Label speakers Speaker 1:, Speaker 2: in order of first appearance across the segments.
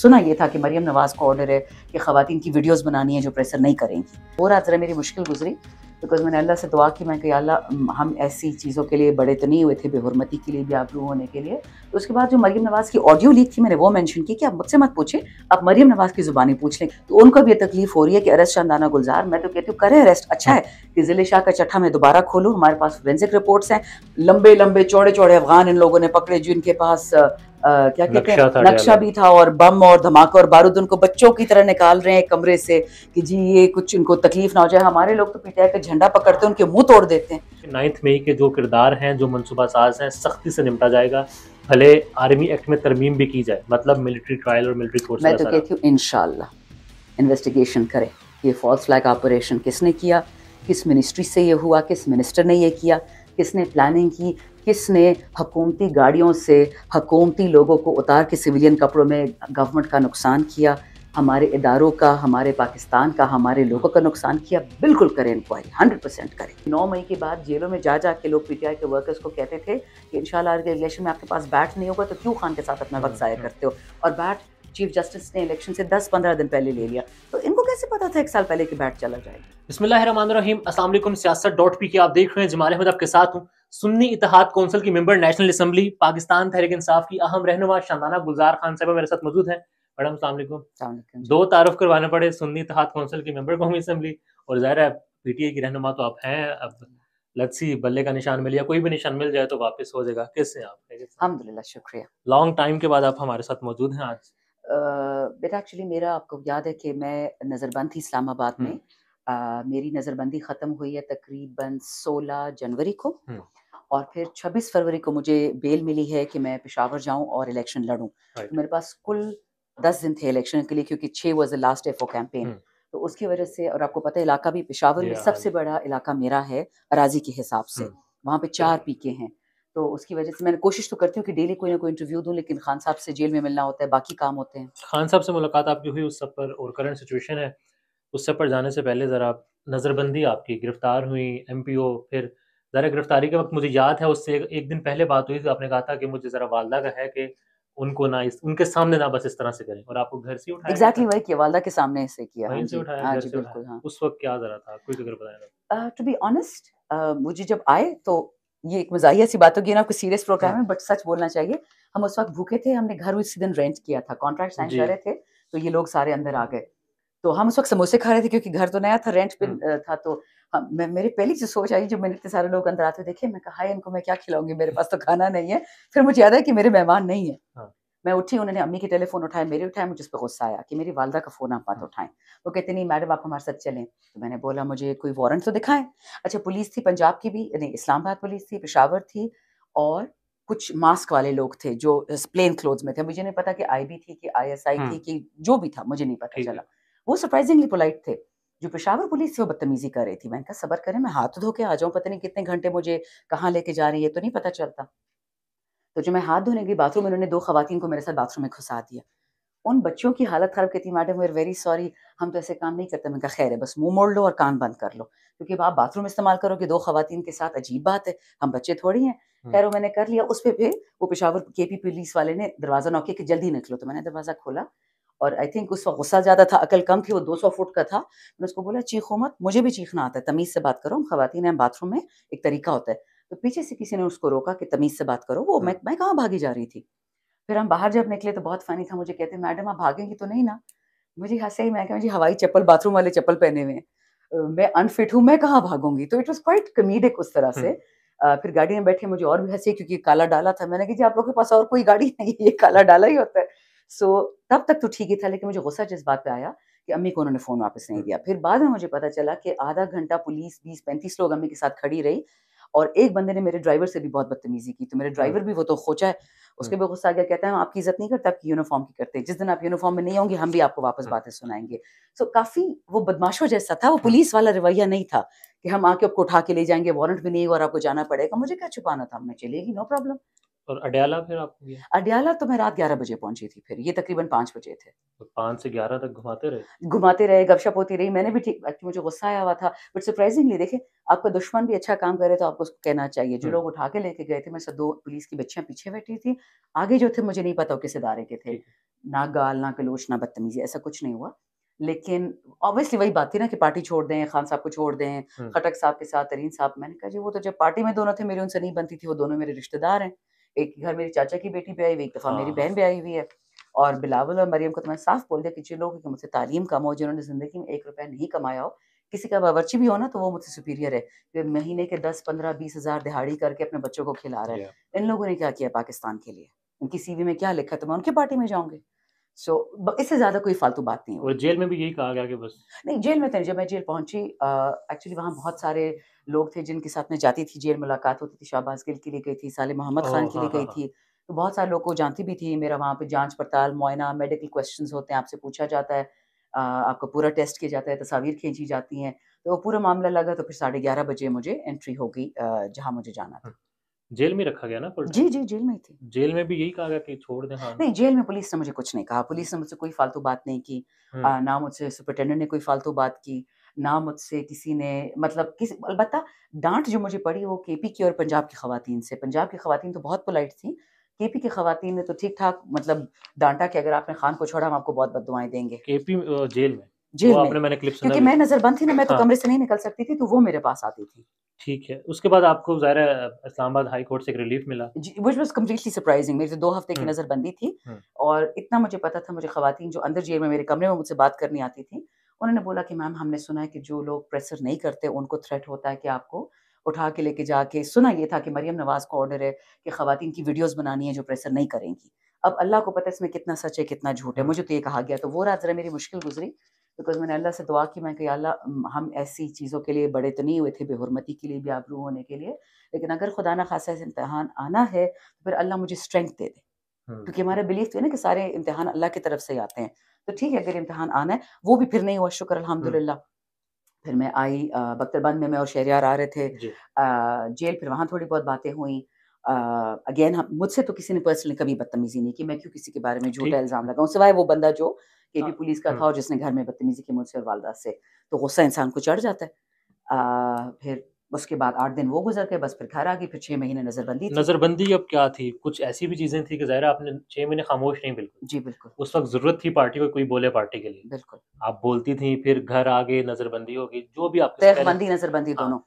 Speaker 1: सुना ये था कि मरियम नवाज़ को ऑर्डर है कि खातन की वीडियोस बनानी है जो प्रेसर नहीं करेंगी वो रात ज़रा मेरी मुश्किल गुजरी बिकॉज मैंने अल्लाह से दुआ की मैं कि अल्लाह हम ऐसी चीज़ों के लिए बड़े तो नहीं हुए थे बेहरमती के लिए भी आबरू होने के लिए तो उसके बाद जो मरीम नवाज़ की ऑडियो लीक थी मैंने वो मैंशन की कि आप मुझसे मत पूछें आप मरीम नवाज़ की ज़ुबानी पूछ लें तो उनको भी ये तकलीफ हो रही है कि अरेस्ट चंदाना गुलजार मैं तो कहती हूँ करें अरेस्ट अच्छा है कि ज़िले शाह का चट्ठा मैं दोबारा खोलूँ हमारे पास फोरेंसिक रिपोर्ट्स हैं लंबे लंबे चौड़े चौड़े अफगान इन लोगों ने पकड़े जिनके पास क्या कहते हैं नक्शा भी था और बम और धमाका और बारूद उनको बच्चों की तरह निकाल रहे हैं कमरे से कि जी ये कुछ उनको तकलीफ ना हो जाए हमारे लोग तो पीटे का झंडा पकड़ते हैं उनके मुंह तोड़ देते
Speaker 2: हैं नाइन्थ मई के जो किरदार हैं जो मनसूबा साज हैं सख्ती से निपटा जाएगा भले आर्मी एक्ट में तरमीम भी की जाए मतलब मिलिट्री ट्रायल और मिलिट्री कोर्ट मैं तो कहती हूँ इनशाला
Speaker 1: इन्वेस्टिगेशन करें ये फॉल्स फ्लैग ऑपरेशन किसने किया किस मिनिस्ट्री से ये हुआ किस मिनिस्टर ने ये किया किसने प्लानिंग की किसने हकूमती गाड़ियों से हकूमती लोगों को उतार के सिविलियन कपड़ों में गवर्नमेंट का नुकसान किया हमारे इदारों का हमारे पाकिस्तान का हमारे लोगों का नुकसान किया बिल्कुल करें इंक्वायरी हंड्रेड परसेंट करें नौ मई के बाद जेलों में जा जा के लोग पीटीआई के वर्कर्स को कहते थे कि इन आगे इलेक्शन में आपके पास बैट नहीं होगा तो क्यों खान के साथ अपना वक्त ज़ाया अच्छा। करते हो और बैट चीफ जस्टिस ने इलेक्शन से 10-15 दिन पहले ले लिया तो इनको कैसे पता था एक साल पहले कि बैट चला जाएगा
Speaker 2: बिस्मिल्लाम असलम सियासत डॉट पी के आप देख रहे हैं जमाल अहमद आपके साथ हूँ सुन्नी इतिहाद कौंसिल की मेंबर नेशनल पाकिस्तान तहरीक इंसाफ की अहम रहनुमा गुलजार खान साहब मेरे साथ मौजूद है मैडम सलामकुम दो तारफ करवाने पड़े सुन्नी तहत कौंसिल की मेम्बर कौमी असम्बली और ज़ाहिर है पी टी ए की रहनुमा तो आप हैं अब लत्सी बल्ले का निशान मिल या कोई भी निशान मिल जाए तो वापस हो जाएगा किससे आप अलहमदिल्ला शुक्रिया लॉन्ग टाइम के बाद आप हमारे साथ मौजूद हैं आज
Speaker 1: बेटा एक्चुअली मेरा आपको याद है कि मैं नज़रबंद थी इस्लामाबाद में आ, हम्म। मेरी नज़रबंदी ख़त्म हुई है तकरीबन 16 जनवरी को हम्म। और फिर 26 फरवरी को मुझे बेल मिली है कि मैं पेशावर जाऊं और इलेक्शन लड़ूं तो मेरे पास कुल दस दिन थे इलेक्शन के लिए क्योंकि छह was the last day for campaign तो उसकी वजह से और आपको पता है इलाका भी पिशावर में हाँ सबसे बड़ा इलाका मेरा है अराजी के हिसाब से हम्म। वहाँ पे चार पीके हैं तो उसकी वजह से मैंने कोशिश तो करती हूँ कि डेली कोई ना कोई इंटरव्यू दूँ लेकिन खान साहब से जेल में मिलना होता है बाकी काम होते हैं
Speaker 2: खान साहब से मुलाकात आपकी हुई उस सब पर और करंट सिचुएशन है उस सब पर जाने से पहले ज़रा नज़रबंदी आपकी गिरफ्तार हुई एम फिर ज़रा गिरफ्तारी के वक्त मुझे याद है उससे एक दिन पहले बात हुई थी तो आपने कहा था कि मुझे ज़रा वालदा का है कि उनको ना इस उनके सामने ना बस इस तरह से करें और आपको घर से उठाया एग्जैक्टली exactly वही
Speaker 1: किया वालदा के सामने इसे किया वहीं से हाँ उठाया हाँ घर से बिल्कुल
Speaker 2: हाँ उस वक्त क्या जरा था कोई जिक्र बताया
Speaker 1: टू बी ऑनेस्ट मुझे जब आए तो ये एक मजाहिया सी बात होगी ना आपको सीरियस प्रोग्राम है बट सच बोलना चाहिए हम उस वक्त भूखे थे हमने घर उसी दिन रेंट किया था कॉन्ट्रैक्ट साइन कर रहे थे तो ये लोग सारे अंदर आ गए तो हम उस वक्त समोसे खा रहे थे क्योंकि घर तो नया था रेंट पे हाँ। था तो हाँ मैं मेरी पहली जो सोच आई जब मैंने इतने सारे लोग अंदर आते देखे मैं कहा इनको मैं क्या खिलाऊंगी मेरे पास तो खाना नहीं है फिर मुझे याद है कि मेरे मेहमान नहीं है हाँ। मैं उठी उन्होंने अम्मी के टेलीफोन उठाए मेरे उठाए मुझे उस पर गुस्सा आया कि मेरी वालदा का फ़ोन आप बात हाँ। उठाएं वो कहते नहीं मैडम आप हमारे साथ चलें तो मैंने बोला मुझे कोई वारंट तो दिखाएं अच्छा पुलिस थी पंजाब की भी नहीं इस्लामाबाद पुलिस थी पेशावर थी और कुछ मास्क वाले लोग थे जो प्लेन क्लोथ में थे मुझे नहीं पता कि आई थी कि आई थी हाँ। कि जो भी था मुझे नहीं पता चला वो सरप्राइजिंगली पोलाइट थे जो पेशावर पुलिस थी वो बदतमीजी कर रही थी मैंने कहा सबर करें मैं हाथ धो के आ जाऊँ पता नहीं कितने घंटे मुझे कहाँ लेके जा रही है तो नहीं पता चलता तो जो मैं हाथ धोने गई बाथरूम में उन्होंने दो खातन को मेरे साथ बाथरूम में घुसा दिया उन बच्चों की हालत ख़राब की थी मैडम वी वेरी सॉरी हम तो ऐसे काम नहीं करते मैं कहा खैर है बस मुंह मोड़ लो और कान बंद कर लो क्योंकि आप बाथरूम इस्तेमाल करोगे दो खातन के साथ अजीब बात है हम बच्चे थोड़ी हैं हम्म। खैर वो मैंने कर लिया उस पर फिर वो पेशावर के पी पुलिस वाले ने दरवाज़ा नौके के जल्दी निकलो तो मैंने दरवाज़ा खोला और आई थिंक उस वक्त गुस्सा ज़्यादा था अकल कम थी वो 200 फुट का था मैंने उसको बोला चीखो मत मुझे भी चीखना आता है तमीज़ से बात करो हम खातन हैं बाथरूम में एक तरीका होता है तो पीछे से किसी ने उसको रोका कि तमीज़ से बात करो वो हाँ। मैं मैं कहाँ भागी जा रही थी फिर हम बाहर जब निकले तो बहुत फ़नी था मुझे कहते मैडम आप भागेंगी तो नहीं ना मुझे हंसे ही मैं मुझे हवाई चप्पल बाथरूम वाले चप्पल पहने हुए हैं मैं अनफिट हूँ मैं कहाँ भागूंगी तो इट वॉज क्वाइट कमीडिक उस तरह से हाँ। फिर गाड़ी में बैठे मुझे और भी हंसी क्योंकि काला डाला था मैंने कहा जी आप लोग के पास और कोई गाड़ी नहीं ये काला डाला ही होता है सो so, तब तक तो ठीक ही था लेकिन मुझे गुस्सा जिस बात पे आया कि अम्मी को उन्होंने फ़ोन वापस नहीं हम्म। दिया फिर बाद में मुझे पता चला कि आधा घंटा पुलिस बीस पैंतीस लोग अम्मी के साथ खड़ी रही और एक बंदे ने मेरे ड्राइवर से भी बहुत बदतमीजी की तो मेरे हम्म। ड्राइवर भी वो तो खोचा है उसके भी हम्म। गुस्सा आ गया कहता है हम आपकी इज्जत नहीं करता आपकी यूनिफॉर्म की करते जिस दिन आप यूनिफॉर्म में नहीं होंगे हम भी आपको वापस बातें सुनाएंगे सो काफी वो बदमाशों जैसा था वो पुलिस वाला रवैया नहीं था कि हम आके आपको उठा के ले जाएंगे वारंट भी नहीं और आपको जाना पड़ेगा मुझे क्या छुपाना था मैं चलेगी नो प्रॉब्लम और
Speaker 2: अडयाला फिर आप
Speaker 1: अडयाला तो मैं रात ग्यारह बजे पहुंची थी फिर ये तकरीबन पांच बजे थे
Speaker 2: तो से ग्यारह तक घुमाते रहे
Speaker 1: घुमाते रहे गपशप होती रही मैंने भी ठीक मुझे गुस्सा आया हुआ था बट सरप्राइजिंगली देखे आपका दुश्मन भी अच्छा काम करे तो आपको कहना चाहिए जो हम्म। लोग उठा के लेके गए थे मैं दो पुलिस की बच्चियां पीछे बैठी थी आगे जो थे मुझे नहीं पता किस इदारे के थे ना गाल ना कलोच ना बदतमीजी ऐसा कुछ नहीं हुआ लेकिन ऑब्वियसली वही बात थी ना कि पार्टी छोड़ दें खान साहब को छोड़ दें हम्म। खटक साहब के साथ तरीन साहब मैंने कहा जी वो तो जब पार्टी में दोनों थे मेरी उनसे नहीं बनती थी वो दोनों मेरे रिश्तेदार हैं एक घर मेरी चाचा की बेटी भी आई हुई एक दफ़ा मेरी हाँ। बहन भी आई हुई है और बिलावल और मरियम को तो मैंने साफ बोल दिया कि लोगों की मुझसे तालीम कम हो जिन्होंने ज़िंदगी में एक रुपया नहीं कमाया हो किसी का बावरची भी हो ना तो वो मुझसे सुपीरियर है कि महीने के दस पंद्रह बीस हज़ार दिहाड़ी करके अपने बच्चों को खिला रहे हैं इन लोगों ने क्या किया पाकिस्तान के लिए उनकी सीवी में क्या लिखा तो मैं उनके पार्टी में जाऊँगी सो so,
Speaker 2: इससे ज्यादा कोई फालतू बात नहीं और जेल में भी यही कहा गया कि बस
Speaker 1: नहीं जेल में तो जब मैं जेल पहुंची एक्चुअली वहाँ बहुत सारे लोग थे जिनके साथ में जाती थी जेल मुलाकात होती थी शाहबाज गिल के लिए गई थी साले मोहम्मद खान के हाँ, लिए गई हाँ, हाँ। थी तो बहुत सारे लोग को जानती भी थी मेरा वहाँ पे जांच पड़ताल मुआयना मेडिकल क्वेश्चंस होते हैं आपसे पूछा जाता है आपका पूरा टेस्ट किया जाता है तस्वीर खींची जाती हैं तो वो पूरा मामला लगा तो फिर साढ़े ग्यारह बजे मुझे एंट्री होगी जहाँ मुझे जाना था
Speaker 2: जेल में रखा गया ना जी जी जेल में थी जेल में भी यही कहा गया कि छोड़ दें हाँ। नहीं
Speaker 1: जेल में पुलिस ने मुझे कुछ नहीं कहा पुलिस ने मुझसे कोई फालतू बात नहीं की हम्म। आ, ना मुझसे सुपरिटेंडेंट ने कोई फालतू बात की ना मुझसे किसी ने मतलब किस अलबत् डांट जो मुझे पड़ी वो के पी की और पंजाब की खातन से पंजाब की खातन तो बहुत पोलाइट थी के पी की खातन ने तो ठीक ठाक मतलब डांटा कि अगर आपने खान को छोड़ा हम आपको
Speaker 2: बहुत बदवाएं देंगे के पी जेल में जेल में मैंने क्लिप क्योंकि मैं नजर बंद थी ना मैं तो हाँ। कमरे
Speaker 1: से नहीं निकल सकती थी तो वो मेरे पास आती थी
Speaker 2: ठीक है उसके बाद आपको ज़ाहिर इस्लामाबाद हाई कोर्ट से एक रिलीफ मिला
Speaker 1: विच वाज कम्प्लीटली सरप्राइजिंग मेरी तो दो हफ्ते की हम्म। नज़रबंदी थी हम्म। और इतना मुझे पता था मुझे खातन जो अंदर जेल में मेरे कमरे में मुझसे बात करनी आती थी उन्होंने बोला कि मैम हमने सुना है कि जो लोग प्रेसर नहीं करते उनको थ्रेट होता है कि आपको उठा के लेके जाके सुना ये था कि मरियम नवाज का ऑर्डर है कि खातन की वीडियोस बनानी है जो प्रेसर नहीं करेंगी अब अल्लाह को पता है इसमें कितना सच है कितना झूठ है मुझे तो ये कहा गया तो वो रात ज़रा मेरी मुश्किल गुजरी बिकॉज मैंने अल्लाह से दुआ की मैं कि अल्लाह हम ऐसी चीज़ों के लिए बड़े तो नहीं हुए थे बेहरमती के लिए भी आबरू होने के लिए लेकिन अगर खुदा ना खासा ऐसे इम्तहान आना है तो फिर अल्लाह मुझे स्ट्रेंथ दे दे हम्म। क्योंकि हमारा बिलीफ तो है ना कि सारे इम्तहान अल्लाह की तरफ से आते हैं तो ठीक है अगर इम्तहान आना है वो भी फिर नहीं हुआ शुक्र अलहमदुल्ला हम्म। फिर मैं आई बख्तरबंद में मैं और शहरियार आ रहे थे जेल फिर वहाँ थोड़ी बहुत बातें हुई अगेन uh, मुझसे तो किसी ने पर्सनली कभी बदतमीजी नहीं की मैं क्यों किसी के बारे में झूठा इल्ज़ाम लगाऊं सिवाय वो बंदा जो के भी हाँ। पुलिस का हाँ। था और जिसने घर में बदतमीजी की मुझसे और वालदा से तो गुस्सा इंसान को चढ़ जाता है uh, फिर उसके बाद आठ दिन वो गुजर गए बस फिर घर आ गई फिर छह महीने नजरबंदी
Speaker 2: नजरबंदी अब क्या थी कुछ ऐसी भी चीजें थी कि जाहिर आपने छह महीने खामोश नहीं बिल्कुल जी बिल्कुल उस वक्त जरूरत थी पार्टी को कोई बोले पार्टी के लिए बिल्कुल आप बोलती थी फिर घर आ गए नजरबंदी होगी जो भी आप
Speaker 1: नजरबंदी
Speaker 2: दोनों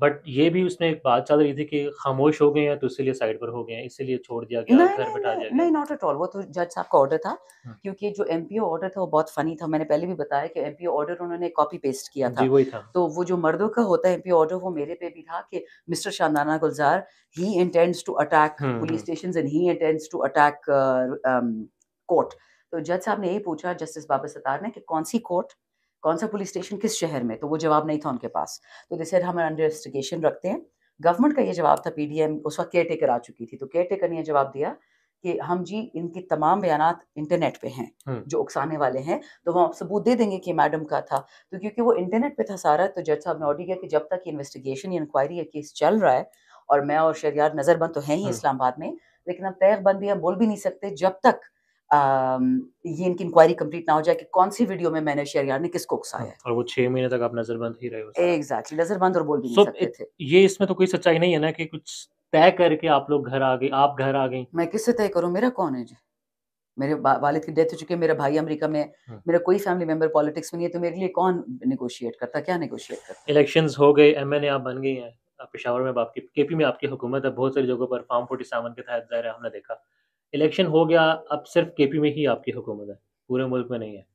Speaker 2: बट ये भी उसने एक बात चल रही थी कि खामोश हो गए हैं तो इसीलिए साइड पर हो गए हैं इसीलिए छोड़ दिया गया घर बैठा दिया
Speaker 1: नहीं नॉट एट ऑल वो तो जज साहब का ऑर्डर था हाँ। क्योंकि जो एमपीओ ऑर्डर था वो बहुत फनी था मैंने पहले भी बताया कि एमपीओ ऑर्डर उन्होंने कॉपी पेस्ट किया था वही था तो वो जो मर्दों का होता है एमपीओ ऑर्डर वो मेरे पे भी था कि mister Shandana Gulzar he intends to attack police station and he intends to attack court तो जज साहब ने यही पूछा जस्टिस बाबा सतार ने कि कौन सी कोर्ट कौन सा पुलिस स्टेशन किस शहर में तो वो जवाब नहीं था उनके पास तो जैसे हम अंडर इन्वेस्टिगेशन रखते हैं गवर्नमेंट का ये जवाब था पीडीएम उस वक्त केयर टेकर आ चुकी थी तो केयर टेकर ने यह जवाब दिया कि हम जी इनके तमाम बयान इंटरनेट पे हैं हम्म। जो उकसाने वाले हैं तो वो आप सबूत दे देंगे कि मैडम का था तो क्योंकि वो इंटरनेट पे था सारा तो जज साहब ने ऑर्डर किया कि जब तक इन्वेस्टिगेशन या इंक्वायरी या केस चल रहा है और मैं और शरियार नजरबंद तो है ही हम्म। इस्लामाबाद में लेकिन अब तय बंद भी हम बोल भी नहीं सकते जब तक ये इनकी इंक्वायरी कंप्लीट ना हो जाए कि कौन सी वीडियो में मैंने शेयर यार ने किसको उकसाया है
Speaker 2: और वो छह महीने तक आप नजरबंद ही रहे एग्जैक्टली नजरबंद और बोल भी नहीं सकते थे ये इसमें तो कोई सच्चाई नहीं है ना कि कुछ तय करके आप लोग घर आ गए आप घर आ गई
Speaker 1: मैं किससे तय करूँ मेरा कौन है जी मेरे वालिद की डेथ हो चुकी है मेरा भाई अमेरिका में हम्म। मेरा कोई फैमिली मेंबर पॉलिटिक्स में नहीं है तो मेरे लिए कौन नेगोशिएट करता क्या नेगोशिएट करता
Speaker 2: इलेक्शंस हो गए एमएनए आप बन गई हैं पेशावर में आपकी केपी में आपकी हुकूमत है बहुत सारी जगहों पर फॉर्म फोर्टी सेवन के तहत जाहिर है हमने देखा इलेक्शन हो गया अब सिर्फ केपी में ही आपकी हुकूमत है पूरे मुल्क में नहीं है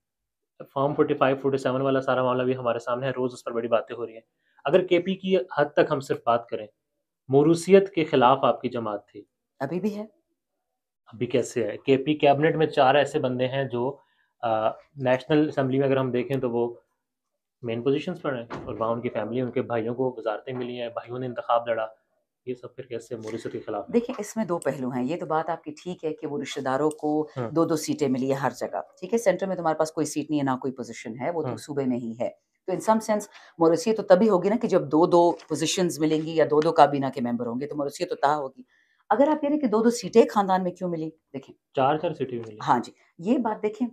Speaker 2: form forty five forty seven वाला सारा मामला भी हमारे सामने है रोज़ उस पर बड़ी बातें हो रही हैं अगर के पी की हद तक हम सिर्फ बात करें मोरूसीत के खिलाफ आपकी जमात थी अभी भी है अभी कैसे है के पी कैबिनेट में चार ऐसे बंदे हैं जो आ, नेशनल असम्बली में अगर हम देखें तो वो मेन पोजिशन पर हैं और वहाँ उनकी फैमिली उनके भाइयों को वजारतें मिली हैं भाइयों ने इंतख्या लड़ा ये सब फिर कैसे रिश्वत के खिलाफ देखिए इसमें
Speaker 1: दो पहलू हैं ये तो बात आपकी ठीक है कि वो रिश्तेदारों को हाँ। दो दो सीटें मिली है हर जगह ठीक है सेंटर में तुम्हारे पास कोई सीट नहीं है ना कोई पोजीशन है वो तो हाँ। तो सूबे में ही है तो इन सम सेंस मोरसी तो तभी होगी ना कि जब दो दो पोजिशन मिलेंगी या दो दो काबीना के मेंबर होंगे तो मोरसी तो तह होगी अगर आप कह रहे कि दो दो सीटें खानदान में क्यों मिली देखें
Speaker 2: चार चार सीटें मिली
Speaker 1: हाँ जी ये बात देखें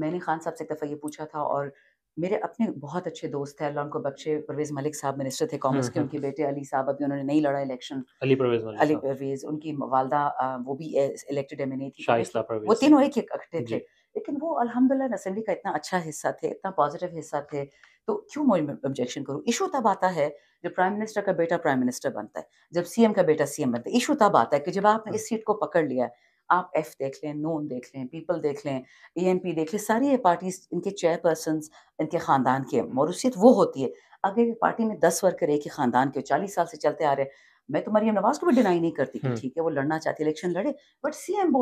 Speaker 1: मैंने खान साहब से एक दफ़ा ये पूछा था और मेरे अपने बहुत अच्छे दोस्त हैं अल्लाह उनको बख्शे परवेज मलिक साहब मिनिस्टर थे कॉमर्स हम्म, के हम्म। उनके बेटे अली साहब अभी उन्होंने नहीं लड़ा इलेक्शन
Speaker 2: अली परवेज अली
Speaker 1: परवेज उनकी वालदा वो भी इलेक्टेड एम एन ए थी तो वो तीनों एक इकट्ठे थे लेकिन वो अलहमदिल्ला असेंबली का इतना अच्छा हिस्सा थे इतना पॉजिटिव हिस्सा थे तो क्यों मैं ऑब्जेक्शन करूँ इशू तब आता है जब प्राइम मिनिस्टर का बेटा प्राइम मिनिस्टर बनता है जब सीएम का बेटा सीएम बनता है इशू तब आता है कि जब आपने हाँ। इस सीट को पकड़ लिया है आप एफ देख लें नून देख लें पीपल देख लें ई देख लें सारी ये पार्टीज इनके चेयरपर्सन इनके ख़ानदान के मरूसीत वो होती है अगर ये पार्टी में दस वर्कर एक ही ख़ानदान के चालीस साल से चलते आ रहे हैं मैं तो मरियम नवाज को भी डिनाई नहीं करती कि हम्म। ठीक है वो लड़ना चाहती है इलेक्शन लड़े बट सी एम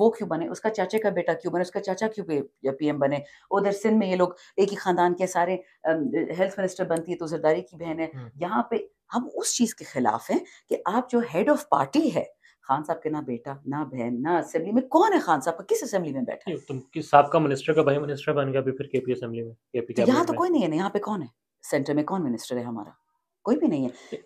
Speaker 1: वो क्यों बने उसका चाचे का बेटा क्यों बने उसका चाचा क्यों पी एम बने उधर सिंध में ये लोग एक ही खानदान के सारे हेल्थ मिनिस्टर बनती है तो जरदारी की बहन है हम्म। यहाँ पे हम उस चीज के खिलाफ हैं कि आप जो हेड ऑफ पार्टी है खान साहब के ना बेटा ना बहन ना असेंबली में कौन है खान साहब का किस असेंबली में बैठा
Speaker 2: तुम किस का मिनिस्टर का भाई मिनिस्टर बन गया फिर केपी असेंबली में केपी तो यहाँ तो कोई
Speaker 1: नहीं है ना यहाँ पे कौन है सेंटर में कौन मिनिस्टर है हमारा कोई भी नहीं है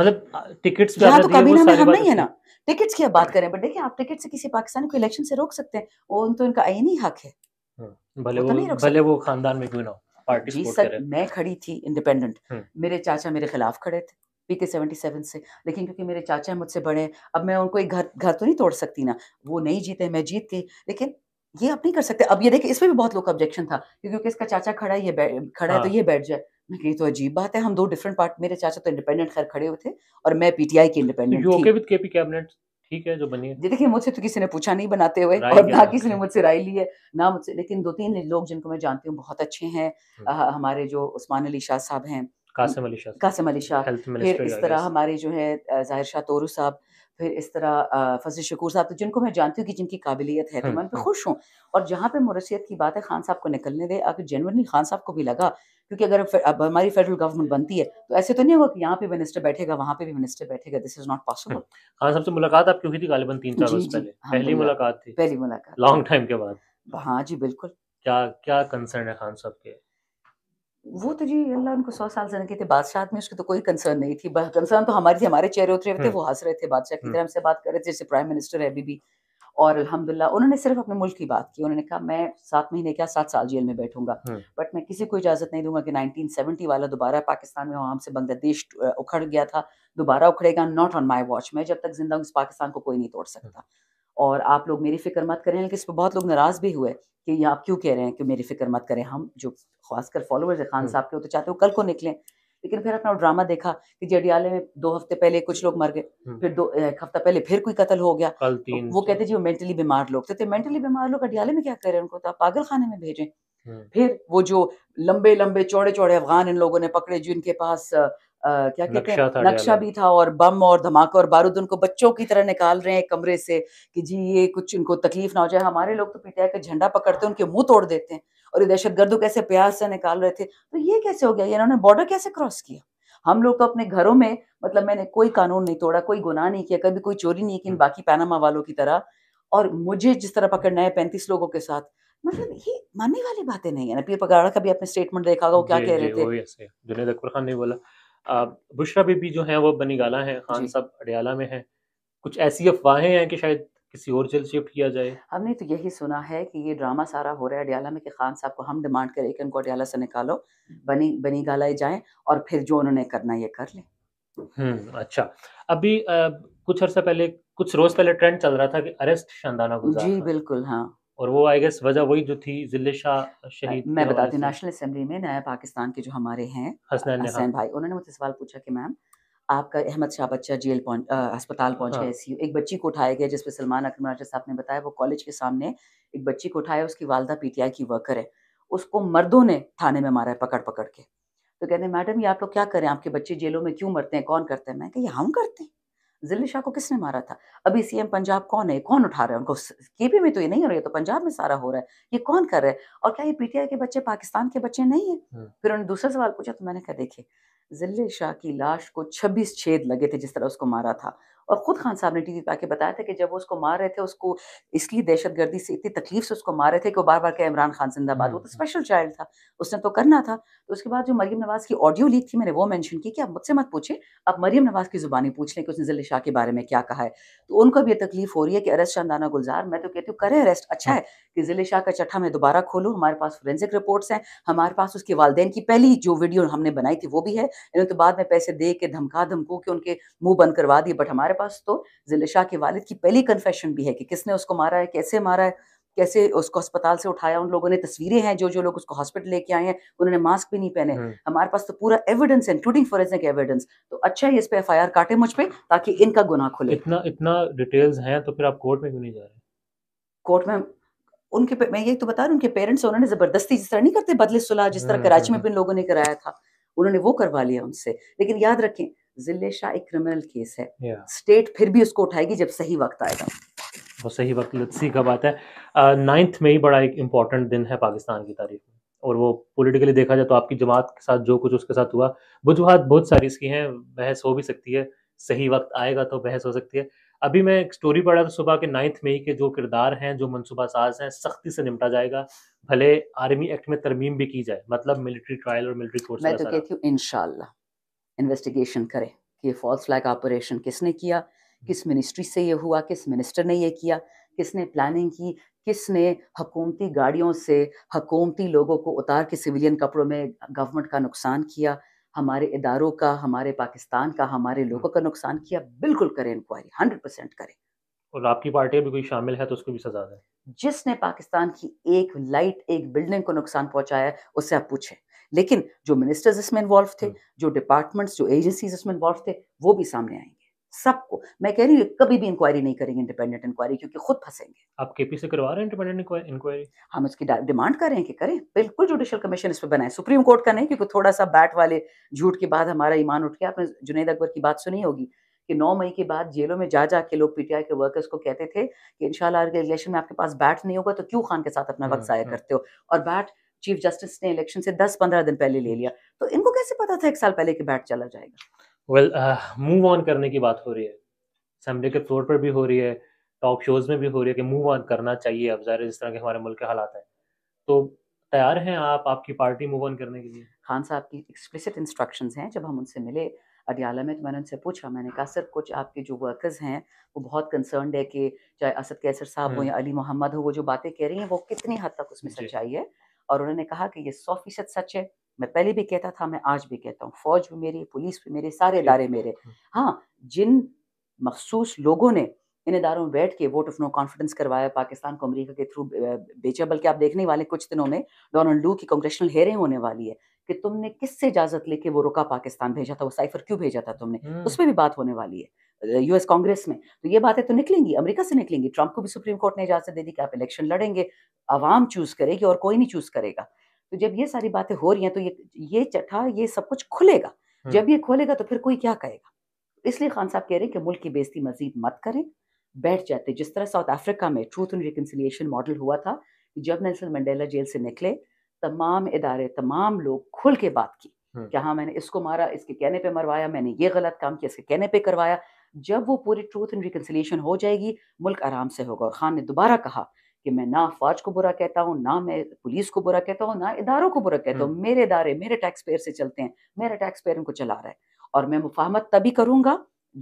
Speaker 2: मतलब टिकट्स पे तो कभी
Speaker 1: ना हम नहीं है ना टिकट्स की बात हाँ। करें बट देखिए आप टिकट से किसी पाकिस्तानी को इलेक्शन से रोक सकते हैं वो तो इनका आईनी हक है
Speaker 2: हाँ, भले वो तो भले वो खानदान में क्यों ना पार्टी सपोर्ट करे
Speaker 1: मैं खड़ी थी इंडिपेंडेंट हाँ। मेरे चाचा मेरे खिलाफ खड़े थे पी के सेवेंटी सेवन से लेकिन क्योंकि मेरे चाचा मुझसे बड़े हैं अब मैं उनको एक घर घर तो नहीं तोड़ सकती ना वो नहीं जीते मैं जीत गई लेकिन ये आप नहीं कर सकते अब ये देखिए इसमें भी बहुत लोग का ऑब्जेक्शन था क्योंकि इसका चाचा खड़ा है ये खड़ा है तो हाँ। ये बैठ जाए ये तो अजीब बात है हम दो डिफरेंट पार्ट मेरे चाचा तो इंडिपेंडेंट खैर खड़े हुए थे और मैं पीटीआई के independent you okay with KP cabinet ठीक है जो बनी है देखिए मुझसे तो किसी ने पूछा नहीं बनाते हुए और ना किसी ने मुझसे राय ली है ना मुझसे लेकिन दो तीन लोग जिनको मैं जानती हूँ बहुत अच्छे हैं हम्म। हमारे जो उस्मान अली शाह साहब हैं कासिम अली शाह फिर इस तरह हमारे जो है जाहिर शाह तोरू साहब फिर इस तरह फजल शकूर साहब तो जिनको मैं जानती हूँ कि जिनकी काबिलियत है तो हम्म, मैं उन हम्म। खुश हूँ और जहाँ पे मुरसियत की बात है खान साहब को निकलने दे अगर जनवनली खान साहब को भी लगा क्योंकि अगर अब हमारी फेडरल गवर्नमेंट बनती है तो ऐसे तो नहीं होगा कि यहाँ पे मिनिस्टर बैठेगा वहाँ पे भी मिनिस्टर बैठेगा this is not possible
Speaker 2: Khan साहब से मुलाकात आपकी हुई थी गालिबन तीन चार रोज पहले हाँ, पहली मुलाकात थी पहली मुलाकात लॉन्ग टाइम के बाद हाँ जी बिल्कुल क्या क्या कंसर्न है खान साहब के
Speaker 1: वो तो जी अल्लाह उनको सौ साल जन के थे बादशाह में उसकी तो कोई कंसर्न नहीं थी कंसर्न तो हमारी थी हमारे चेहरे उतरे हुए थे हम्म। वो हंस रहे थे बादशाह की हम्म। तरह हमसे बात कर रहे थे जैसे प्राइम मिनिस्टर है अभी भी और अलहमदुल्ला उन्होंने सिर्फ अपने मुल्क की बात की उन्होंने कहा मैं सात महीने क्या सात साल जेल में बैठूंगा हम्म। बट मैं किसी को इजाज़त नहीं दूंगा कि 1970 वाला दोबारा पाकिस्तान में वहाँ से बांग्लादेश उखड़ गया था दोबारा उखड़ेगा नॉट ऑन माई वॉच मैं जब तक जिंदा हूँ इस पाकिस्तान को कोई नहीं तोड़ सकता और आप लोग मेरी फिक्र मत करें लेकिन इस पर बहुत लोग नाराज़ भी हुए कि आप क्यों कह रहे हैं कि मेरी फिक्र मत करें हम जो खासकर फॉलोअर्स है खान हम्म। साहब के वो तो चाहते हो कल को निकलें लेकिन फिर अपना ड्रामा देखा कि जडियाले में दो हफ्ते पहले कुछ लोग मर गए हम्म। फिर दो एक हफ्ता पहले फिर कोई कत्ल हो गया कल तीन वो तो- कहते जी वो मेंटली बीमार लोग थे मेंटली तो बीमार लोग अडियाले में क्या करें उनको तो आप पागल खाने में भेजें हम्म। फिर वो जो लंबे लंबे चौड़े चौड़े अफगान इन लोगों ने पकड़े जो इनके पास क्या कहते हैं नक्शा भी था और बम और धमाका और बारूद उनको बच्चों की तरह निकाल रहे हैं कमरे से कि जी ये कुछ इनको तकलीफ ना हो जाए हमारे लोग तो पीटीआई का झंडा पकड़ते हैं उनके मुंह तोड़ देते हैं और ये दहशत गर्दों कैसे प्यास से निकाल रहे थे तो ये कैसे हो गया ये इन्होंने बॉर्डर कैसे क्रॉस किया हम लोग तो अपने घरों में मतलब मैंने कोई कानून नहीं तोड़ा कोई गुनाह नहीं किया कभी कोई चोरी नहीं की इन हम्म। बाकी पैनामा वालों की तरह और मुझे जिस तरह पकड़ना है पैंतीस लोगों के साथ मतलब ये मानने वाली बातें नहीं है ना पीर पगाड़ा का भी अपने स्टेटमेंट देखा होगा क्या कह रहे
Speaker 2: थे जुनेद अकबर खान ने बोला बुशरा बीबी जो है वो बनीगाला है खान साहब अडयाला में है कुछ ऐसी अफवाहें हैं कि शायद किसी और जेल शिफ्ट किया जाए
Speaker 1: हमने तो यही सुना है कि ये ड्रामा सारा हो रहा है अडयाला में कि खान साहब को हम डिमांड करें कि उनको अडयाला से निकालो बनी बनी गाला जाए और फिर जो उन्होंने करना ये कर लें
Speaker 2: हम्म, अच्छा अभी आ, कुछ अर्सा पहले कुछ रोज पहले ट्रेंड चल रहा था कि अरेस्ट शानदाना जी बिल्कुल हाँ और वो आई गेस वजह वही जो थी जिले शाह शहीद मैं बता दी नेशनल
Speaker 1: असेंबली में नया पाकिस्तान के जो हमारे हैं हसनैन भाई उन्होंने मुझसे सवाल पूछा कि मैम आपका अहमद शाह बच्चा जेल पहुंच अस्पताल पहुंच हाँ। गया हाँ। एक बच्ची को उठाया गया जिसपे सलमान अकरम राजा साहब ने बताया वो कॉलेज के सामने एक बच्ची को उठाया उसकी वालदा पीटीआई की वर्कर है उसको मर्दों ने थाने में मारा है पकड़ पकड़ के तो कहते हैं मैडम ये आप लोग क्या करें आपके बच्चे जेलों में क्यों मरते हैं कौन करते हैं मैं कह हम करते हैं जिल्ली शाह को किसने मारा था अभी सीएम पंजाब कौन है कौन उठा रहे हैं उनको केपी में तो ये नहीं हो रहा है तो पंजाब में सारा हो रहा है ये कौन कर रहे हैं और क्या ये पीटीआई के बच्चे पाकिस्तान के बच्चे नहीं है हम्म। फिर उन्होंने दूसरा सवाल पूछा तो मैंने कहा देखिए जिले शाह की लाश को 26 छेद लगे थे जिस तरह उसको मारा था और ख़ुद खान साहब ने टी वी पर बताया था कि जब वो उसको मार रहे थे उसको इसलिए दहशत गर्दी से इतनी तकलीफ से उसको मार रहे थे कि वो बार बार कह इमरान खान जिंदाबाद वो तो स्पेशल हम्म, चाइल्ड हम्म। था उसने तो करना था तो उसके बाद जो मरीम नवाज़ की ऑडियो लीक थी मैंने वो मैंशन की कि आप मुझसे मत पूछें आप मरीम नवाज़ की ज़ुबानी पूछ लें कि उसने जिले शाह के बारे में क्या कहा है तो उनको भी ये तकलीफ हो रही है कि अरेस्ट शानदाना गुलजार मैं तो कहती हूँ करें अरेस्ट अच्छा हाँ। है कि ज़िले शाह का चट्ठा मैं दोबारा खोलूँ हमारे पास फोरेंसिक रिपोर्ट्स हैं हमारे पास उसके वालदेन की पहली जो वीडियो हमने बनाई थी वो भी है इन्होंने तो बाद में पैसे दे के धमका धमको के उनके मुंह बंद करवा दिए बट हमारे पास तो ज़िले शाह के वालिद की पहली कन्फेशन भी है कि किसने उसको मारा है कैसे मारा है कैसे उसको अस्पताल से उठाया उन लोगों ने तस्वीरें हैं जो जो लोग उसको हॉस्पिटल लेके आए हैं उन्होंने मास्क भी नहीं पहने हम्म। हमारे पास तो पूरा एविडेंस है इंक्लूडिंग फोरेंसिक एविडेंस तो अच्छा है इस पे एफआईआर काटे मुझ पे ताकि इनका गुनाह खुले
Speaker 2: इतना इतना डिटेल्स हैं तो फिर आप कोर्ट में क्यों नहीं जा रहे
Speaker 1: कोर्ट में उनके मैं ये तो बता रही उनके पेरेंट्स उन्होंने जबरदस्ती जिस तरह नहीं करते बदले सुलह जिस तरह हम्म, कराची हम्म, में भी लोगों ने कराया था उन्होंने वो करवा लिया उनसे लेकिन याद रखें जिले शाह एक क्रिमिनल केस है स्टेट फिर भी उसको उठाएगी जब सही
Speaker 2: वक्त आएगा वो सही वक्त लुत्सी का बात है नाइन्थ में ही बड़ा एक इम्पॉर्टेंट दिन है पाकिस्तान की तारीख में और वो पॉलिटिकली देखा जाए तो आपकी जमात के साथ जो कुछ उसके साथ हुआ वजुहत बहुत सारी इसकी हैं बहस हो भी सकती है सही वक्त आएगा तो बहस हो सकती है अभी मैं एक स्टोरी पढ़ा था सुबह के नाइन्थ मई के जो किरदार हैं जो मनसूबा साज हैं सख्ती से निपटा जाएगा भले आर्मी एक्ट में तरमीम भी की जाए मतलब मिलिट्री ट्रायल और मिलिट्री कोर्स मैं तो कहती हूँ इनशाला
Speaker 1: इन्वेस्टिगेशन करें कि ये फॉल्स फ्लैग ऑपरेशन किसने किया किस मिनिस्ट्री से ये हुआ किस मिनिस्टर ने ये किया किसने प्लानिंग की किसने हकूमती गाड़ियों से हकूमती लोगों को उतार के सिविलियन कपड़ों में गवर्नमेंट का नुकसान किया हमारे इदारों का हमारे पाकिस्तान का हमारे लोगों का नुकसान किया बिल्कुल करें इंक्वायरी हंड्रेड परसेंट करें
Speaker 2: और आपकी पार्टी भी कोई शामिल है तो उसको भी सजा दें
Speaker 1: जिसने पाकिस्तान की एक लाइट एक बिल्डिंग को नुकसान पहुंचाया है उससे आप पूछें लेकिन जो मिनिस्टर्स इसमें इन्वॉल्व थे हम्म। जो डिपार्टमेंट्स जो एजेंसीज इसमें इन्वॉल्व थे वो भी सामने आएंगे सबको मैं कह रही हूँ कभी भी इंक्वायरी नहीं करेंगे इंडिपेंडेंट इंक्वायरी क्योंकि खुद फंसेंगे आप केपी से करवा रहे हैं इंडिपेंडेंट इंक्वायरी हम इसकी डिमांड कर रहे हैं कि करें बिल्कुल जुडिशियल कमीशन इस पर बनाए सुप्रीम कोर्ट का नहीं क्योंकि थोड़ा सा बैट वाले झूठ के बाद हमारा ईमान उठ गया आपने जुनेद अकबर की बात सुनी होगी कि नौ मई के बाद जेलों में जा जा के लोग पीटीआई के वर्कर्स को कहते थे कि इंशाल्लाह अगर इलेक्शन में आपके पास बैट नहीं होगा तो क्यों खान के साथ अपना वक्त हाँ, ज़ाया हाँ। करते हो और बैट चीफ जस्टिस ने इलेक्शन से दस पंद्रह दिन पहले ले लिया तो इनको कैसे पता था एक साल पहले कि बैट
Speaker 2: चला जाएगा वेल मूव ऑन करने की बात हो रही है असेंबली के फ्लोर पर भी हो रही है टॉक शोज में भी हो रही है कि मूव ऑन करना चाहिए अब ज़ाहिर जिस तरह के हमारे मुल्क के हालात हैं तो तैयार हैं आप आपकी पार्टी मूव ऑन करने के लिए खान साहब की एक्सप्लिसिट इंस्ट्रक्शन हैं जब
Speaker 1: हम उनसे मिले अडियाला में तो मैंने उनसे पूछा मैंने कहा सर कुछ आपके जो वर्कर्स हैं वो बहुत कंसर्न है कि चाहे असद कैसर साहब हम्म। हो या अली मोहम्मद हो वो जो बातें कह रही हैं वो कितनी हद तक उसमें सच्चाई है और उन्होंने कहा कि ये सौ फीसद सच है मैं पहले भी कहता था मैं आज भी कहता हूँ फौज भी मेरी पुलिस भी मेरे सारे इदारे मेरे हाँ जिन मखसूस लोगों ने इन इदारों में बैठ के वोट ऑफ नो कॉन्फिडेंस करवाया पाकिस्तान को अमेरिका के थ्रू बेचा बल्कि आप देखने वाले कुछ दिनों में डोनाल्ड लू की कांग्रेशनल हेयरिंग होने वाली है कि तुमने किससे इजाजत लेके वो रुका पाकिस्तान भेजा था वो साइफर क्यों भेजा था तुमने हम्म। उस पर भी बात होने वाली है यूएस कांग्रेस में तो ये बातें तो निकलेंगी अमेरिका से निकलेंगी ट्रंप को भी सुप्रीम कोर्ट ने इजाजत दे दी कि आप इलेक्शन लड़ेंगे आवाम चूज करेगी और कोई नहीं चूज करेगा तो जब ये सारी बातें हो रही हैं तो ये ये चटा ये सब कुछ खुलेगा हम्म। जब ये खोलेगा तो फिर कोई क्या कहेगा इसलिए खान साहब कह रहे हैं कि मुल्क की बेजती मजीद मत करें बैठ जाते जिस तरह साउथ अफ्रीका में ट्रूथ एंड रिकनसिलियेशन मॉडल हुआ था जब नेल्सन मंडेला जेल से निकले तमाम इदारे तमाम लोग खुल के बात की हम्म। कि हाँ मैंने इसको मारा इसके कहने पे मरवाया मैंने ये गलत काम किया इसके कहने पे करवाया जब वो पूरी ट्रूथ एंड रिकनसिलियेशन हो जाएगी मुल्क आराम से होगा और खान ने दोबारा कहा कि मैं ना फौज को बुरा कहता हूँ ना मैं पुलिस को बुरा कहता हूँ ना इदारों को बुरा कहता हूँ हम्म। मेरे इदारे मेरे टैक्स पेयर से चलते हैं मेरा टैक्स पेयर उनको चला रहा है और मैं मुफाहमत तभी करूंगा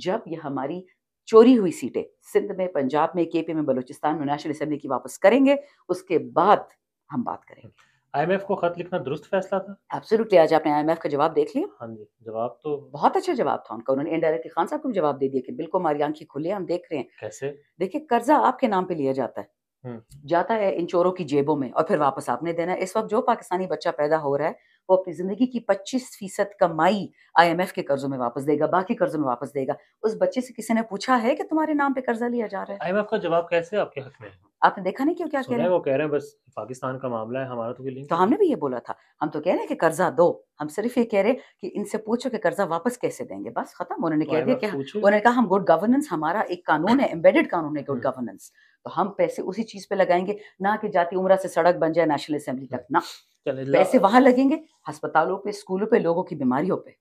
Speaker 1: जब यह हमारी चोरी हुई सीटें सिंध में पंजाब में केपी में बलूचिस्तान में नेशनल असम्बली की वापस करेंगे उसके बाद हम बात
Speaker 2: करेंगे आईएमएफ हम्म। को खत लिखना दुरुस्त फैसला था
Speaker 1: एब्सोल्युटली आज आपने आईएमएफ का जवाब देख लिया हाँ जी जवाब तो बहुत अच्छा जवाब था उनका उन्होंने इनडायरेक्टली खान साहब को भी जवाब दे दिया कि बिल्कुल हमारी आंखें खुली हम देख रहे हैं कैसे देखिए कर्जा आपके नाम पे लिया जाता है हम्म। जाता है इन चोरों की जेबों में और फिर वापस आपने देना है इस वक्त जो पाकिस्तानी बच्चा पैदा हो रहा है वो अपनी जिंदगी की पच्चीस फीसद कमाई
Speaker 2: एफ के कर्जों में वापस देगा बाकी कर्जों में वापस देगा
Speaker 1: उस बच्चे से किसी ने पूछा है कि तुम्हारे नाम पे कर्जा लिया जा रहा है
Speaker 2: आईएमएफ का जवाब कैसे आपके हक में
Speaker 1: आपने देखा नहीं क्यों क्या कह रहे हैं वो
Speaker 2: कह रहे हैं बस पाकिस्तान का मामला है
Speaker 1: हमारा तो लिंक तो हमने भी ये बोला था हम तो कह रहे हैं कि कर्जा दो हम सिर्फ ये कह रहे हैं कि इनसे पूछो कि कर्जा वापस कैसे देंगे बस खत्म उन्होंने कह तो दिया कि उन्होंने कहा हम गुड गवर्नेंस हमारा एक कानून है एम्बेडेड कानून है गुड गवर्नेंस हम्म। तो हम पैसे उसी चीज पे लगाएंगे ना कि जाति उम्र से सड़क बन जाए नेशनल
Speaker 2: असेंबली तक ना पैसे वहां
Speaker 1: लगेंगे अस्पतालों पे स्कूलों पे लोगों की बीमारियों पे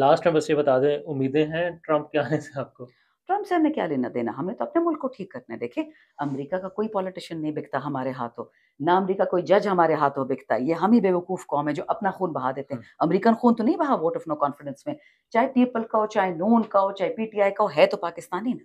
Speaker 2: लास्ट में बस ये बता दें उम्मीदें हैं ट्रंप के आने से आपको
Speaker 1: ट्रंप से हमने क्या लेना देना हमने तो अपने मुल्क को ठीक करना है देखे अमरीका का कोई पॉलिटिशियन नहीं बिकता हमारे हाथों ना अमरीका कोई जज हमारे हाथों बिकता ये हम ही बेवकूफ़ कौम है जो अपना खून बहा देते हैं हम्म। अमरीकन खून तो नहीं बहा वोट ऑफ नो कॉन्फिडेंस में चाहे पीपल का हो चाहे नून का हो चाहे पीटीआई का हो है तो पाकिस्तानी ना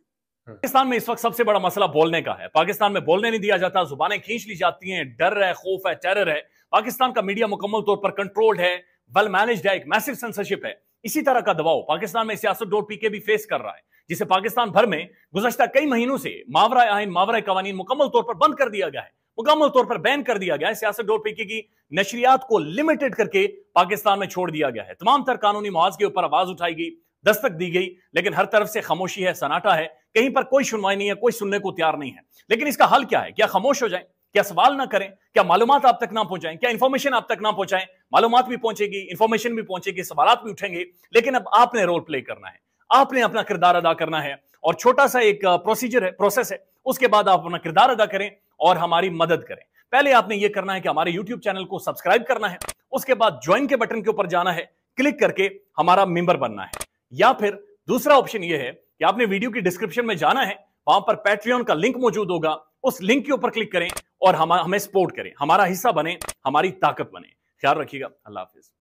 Speaker 3: हाँ। पाकिस्तान में इस वक्त सबसे बड़ा मसला बोलने का है पाकिस्तान में बोलने नहीं दिया जाता जुबानें खींच ली जाती हैं डर है खौफ है टेरर है पाकिस्तान का मीडिया मुकम्मल तौर पर कंट्रोल्ड है वेल मैनेज्ड है एक मैसिव सेंसरशिप है इसी तरह का दबाव पाकिस्तान में सियासत डोर पीके भी फेस कर रहा है जिसे पाकिस्तान भर में गुजशत कई महीनों से मावरा आइन मावरा कवानीन मुकम्मल तौर पर बंद कर दिया गया है मुकम्मल तौर पर बैन कर दिया गया है सियासत डोर पीके की नशरियात को लिमिटेड करके पाकिस्तान में छोड़ दिया गया है तमाम तर कानूनी मुआज के ऊपर आवाज उठाई गई दस्तक दी गई लेकिन हर तरफ से खामोशी है सनाटा है कहीं पर कोई सुनवाई नहीं है कोई सुनने को तैयार नहीं है लेकिन इसका हल क्या है क्या खामोश हो जाए क्या सवाल ना करें क्या मालूम आप तक ना पहुंचाएं क्या इंफॉर्मेशन आप तक ना पहुंचाएं मालूम भी पहुंचेगी इंफॉर्मेशन भी पहुंचेगी सवाल भी उठेंगे लेकिन अब आपने रोल प्ले करना है आपने अपना किरदार अदा करना है और छोटा सा एक प्रोसीजर है प्रोसेस है उसके बाद आप अपना किरदार अदा करें और हमारी मदद करें पहले आपने ये करना है कि हमारे यूट्यूब चैनल को सब्सक्राइब करना है उसके बाद ज्वाइन के बटन के ऊपर जाना है क्लिक करके हमारा मेंबर बनना है या फिर दूसरा ऑप्शन ये है कि आपने वीडियो की डिस्क्रिप्शन में जाना है वहां पर पैट्रियन का लिंक मौजूद होगा उस लिंक के ऊपर क्लिक करें और हम हमें सपोर्ट करें हमारा हिस्सा बने हमारी ताकत बने ख्याल रखिएगा अल्लाह हाफिज